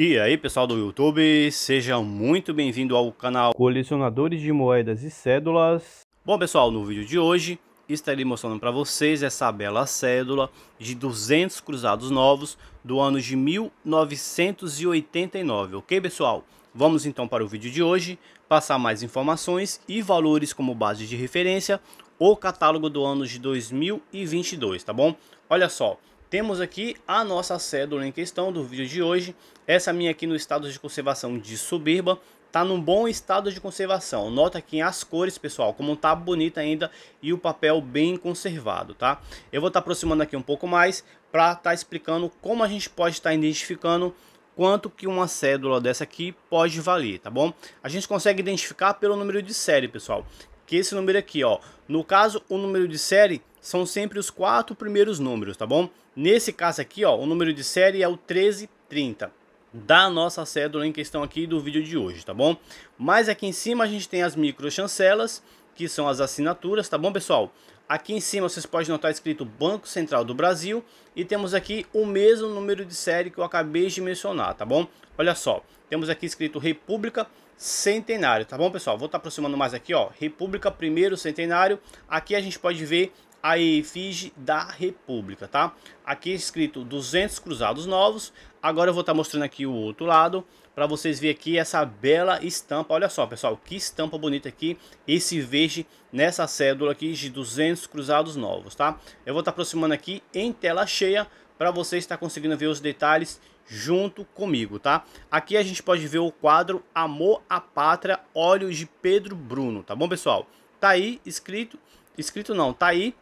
E aí pessoal do YouTube, sejam muito bem-vindos ao canal Colecionadores de Moedas e Cédulas. Bom pessoal, no vídeo de hoje estarei mostrando para vocês essa bela cédula de 200 cruzados novos do ano de 1989, ok pessoal? Vamos então para o vídeo de hoje, passar mais informações e valores como base de referência, o catálogo do ano de 2022, tá bom? Olha só, temos aqui a nossa cédula em questão do vídeo de hoje. Essa minha aqui no estado de conservação de Subirba. Tá num bom estado de conservação. Nota aqui as cores, pessoal, como tá bonita ainda e o papel bem conservado, tá? Eu vou estar tá aproximando aqui um pouco mais para estar tá explicando como a gente pode estar tá identificando quanto que uma cédula dessa aqui pode valer, tá bom? A gente consegue identificar pelo número de série, pessoal. Que esse número aqui, ó, no caso, o número de série são sempre os quatro primeiros números, tá bom? Nesse caso aqui, ó, o número de série é o 1330 da nossa cédula em questão aqui do vídeo de hoje, tá bom? Mas aqui em cima a gente tem as micro chancelas, que são as assinaturas, tá bom, pessoal? Aqui em cima vocês podem notar escrito Banco Central do Brasil e temos aqui o mesmo número de série que eu acabei de mencionar, tá bom? Olha só, temos aqui escrito República Centenário, tá bom, pessoal? Vou estar tá aproximando mais aqui, ó, República Primeiro Centenário. Aqui a gente pode ver a efígie da República, tá? Aqui é escrito 200 cruzados novos. Agora eu vou estar tá mostrando aqui o outro lado para vocês verem aqui essa bela estampa. Olha só, pessoal, que estampa bonita aqui, esse verde nessa cédula aqui de 200 cruzados novos, tá? Eu vou estar tá aproximando aqui em tela cheia para você estar conseguindo ver os detalhes junto comigo, tá? Aqui a gente pode ver o quadro Amor à Pátria, Olhos de Pedro Bruno, tá bom, pessoal? Tá aí escrito, escrito não, tá aí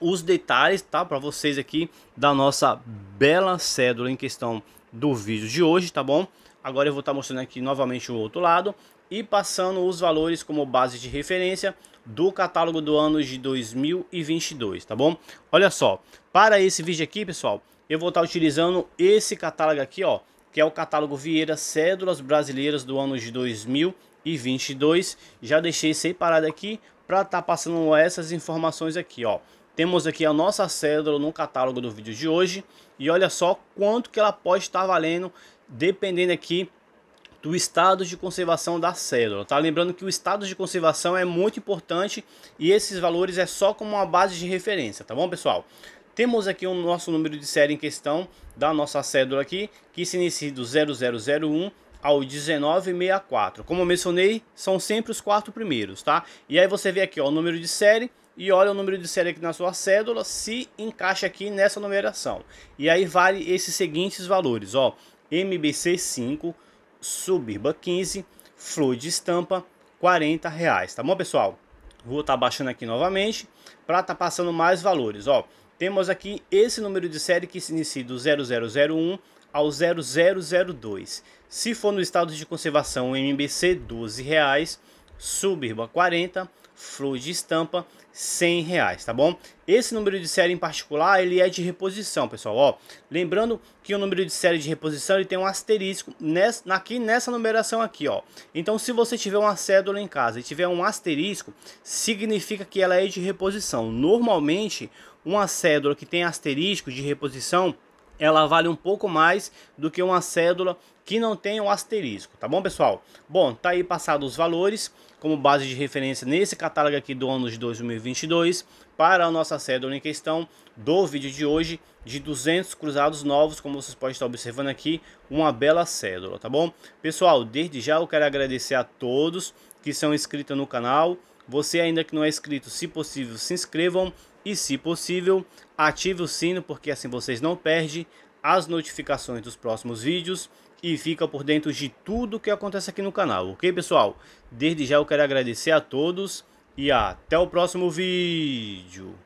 os detalhes, tá? Para vocês aqui da nossa bela cédula em questão do vídeo de hoje, tá bom? Agora eu vou estar tá mostrando aqui novamente o outro lado e passando os valores como base de referência do catálogo do ano de 2022, tá bom? Olha só, para esse vídeo aqui, pessoal, eu vou estar tá utilizando esse catálogo aqui, ó, que é o catálogo Vieira Cédulas Brasileiras do ano de 2022. Já deixei separado aqui para estar tá passando essas informações aqui, ó. Temos aqui a nossa cédula no catálogo do vídeo de hoje e olha só quanto que ela pode estar valendo dependendo aqui do estado de conservação da cédula tá? Lembrando que o estado de conservação é muito importante e esses valores é só como uma base de referência, tá bom, pessoal? Temos aqui o nosso número de série em questão da nossa cédula aqui, que se inicia do 0001 ao 1964. Como eu mencionei, são sempre os quatro primeiros, tá? E aí você vê aqui, ó, o número de série e olha o número de série aqui na sua cédula, se encaixa aqui nessa numeração. E aí vale esses seguintes valores, ó, MBC 5, subirba 15, fluido estampa, 40 reais, tá bom pessoal? Vou estar tá baixando aqui novamente para estar tá passando mais valores, ó. Temos aqui esse número de série que se inicia do 0001 ao 0002. Se for no estado de conservação, MBC 12 reais subirba 40 reais flor de estampa, 100 reais, tá bom? Esse número de série em particular, ele é de reposição, pessoal, ó. Lembrando que o número de série de reposição, ele tem um asterisco nessa, aqui nessa numeração aqui, ó. Então, se você tiver uma cédula em casa e tiver um asterisco, significa que ela é de reposição. Normalmente, uma cédula que tem asterisco de reposição, ela vale um pouco mais do que uma cédula que não tem um asterisco, tá bom, pessoal? Bom, tá aí passados os valores como base de referência nesse catálogo aqui do ano de 2022 para a nossa cédula em questão do vídeo de hoje de 200 cruzados novos, como vocês podem estar observando aqui, uma bela cédula, tá bom? Pessoal, desde já eu quero agradecer a todos que são inscritos no canal. Você ainda que não é inscrito, se possível, se inscrevam e, se possível, ative o sino porque assim vocês não perdem as notificações dos próximos vídeos e fica por dentro de tudo que acontece aqui no canal, ok pessoal? Desde já eu quero agradecer a todos e até o próximo vídeo.